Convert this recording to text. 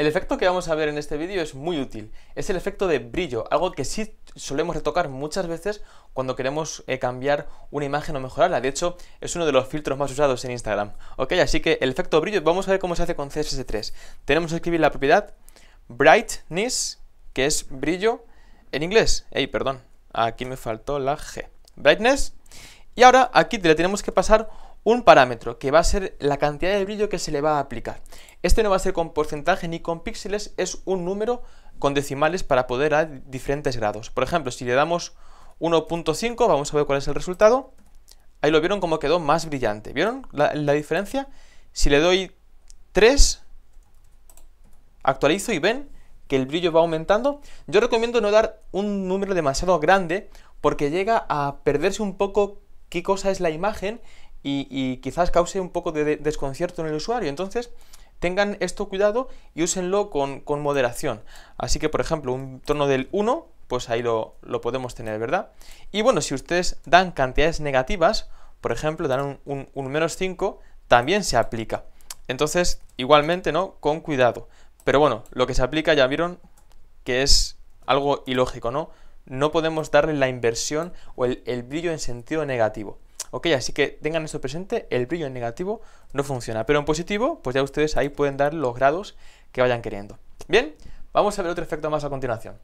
El efecto que vamos a ver en este vídeo es muy útil, es el efecto de brillo, algo que sí solemos retocar muchas veces cuando queremos eh, cambiar una imagen o mejorarla, de hecho es uno de los filtros más usados en Instagram, ok, así que el efecto brillo, vamos a ver cómo se hace con CSS3, tenemos que escribir la propiedad brightness, que es brillo en inglés, ey perdón, aquí me faltó la G, brightness, y ahora aquí le tenemos que pasar un parámetro que va a ser la cantidad de brillo que se le va a aplicar. Este no va a ser con porcentaje ni con píxeles, es un número con decimales para poder a diferentes grados. Por ejemplo, si le damos 1.5, vamos a ver cuál es el resultado. Ahí lo vieron como quedó más brillante. ¿Vieron la, diferencia? Si le doy 3, actualizo y ven que el brillo va aumentando. Yo recomiendo no dar un número demasiado grande porque llega a perderse un poco qué cosa es la imagen y, quizás cause un poco de, de desconcierto en el usuario. Entonces, tengan esto cuidado y úsenlo con, moderación. Así que, por ejemplo, un tono del 1, pues ahí lo, podemos tener, ¿verdad? Y bueno, si ustedes dan cantidades negativas, por ejemplo, dan un, menos 5, también se aplica. Entonces, igualmente, ¿no? Con cuidado. Pero bueno, lo que se aplica ya vieron que es algo ilógico, ¿no? No podemos darle la inversión o el brillo en sentido negativo. Ok, así que tengan esto presente, el brillo en negativo no funciona, pero en positivo, pues ya ustedes ahí pueden dar los grados que vayan queriendo. Bien, vamos a ver otro efecto más a continuación.